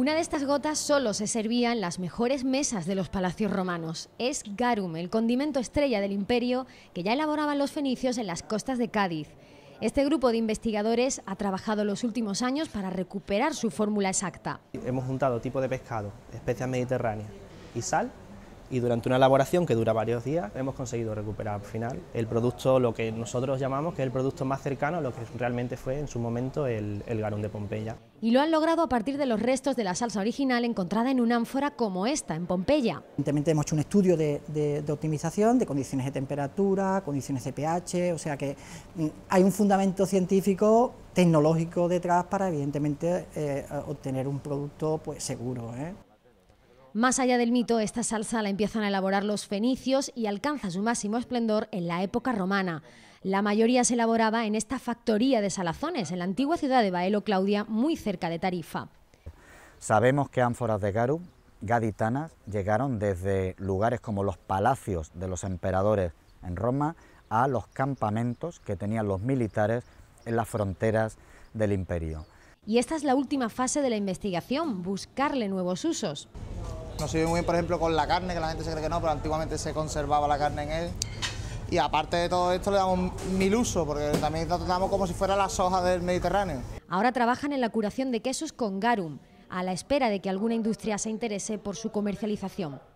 Una de estas gotas solo se servía en las mejores mesas de los palacios romanos. Es garum, el condimento estrella del imperio que ya elaboraban los fenicios en las costas de Cádiz. Este grupo de investigadores ha trabajado los últimos años para recuperar su fórmula exacta. Hemos juntado tipo de pescado, especias mediterráneas y sal y durante una elaboración que dura varios días hemos conseguido recuperar al final el producto, lo que nosotros llamamos que es el producto más cercano a lo que realmente fue en su momento el, garum de Pompeya y lo han logrado a partir de los restos de la salsa original encontrada en una ánfora como esta, en Pompeya. Evidentemente hemos hecho un estudio de, optimización de condiciones de temperatura, condiciones de pH, o sea que mm, hay un fundamento científico, tecnológico detrás para evidentemente eh, obtener un producto pues, seguro. ¿eh? Más allá del mito, esta salsa la empiezan a elaborar los fenicios y alcanza su máximo esplendor en la época romana. La mayoría se elaboraba en esta factoría de salazones, en la antigua ciudad de Baelo Claudia, muy cerca de Tarifa. Sabemos que ánforas de Garum, gaditanas, llegaron desde lugares como los palacios de los emperadores en Roma a los campamentos que tenían los militares en las fronteras del imperio. Y esta es la última fase de la investigación, buscarle nuevos usos. Nos sirve muy bien, por ejemplo, con la carne, que la gente se cree que no, pero antiguamente se conservaba la carne en él. Y aparte de todo esto le damos mil uso, porque también lo tratamos como si fuera la soja del Mediterráneo. Ahora trabajan en la curación de quesos con garum, a la espera de que alguna industria se interese por su comercialización.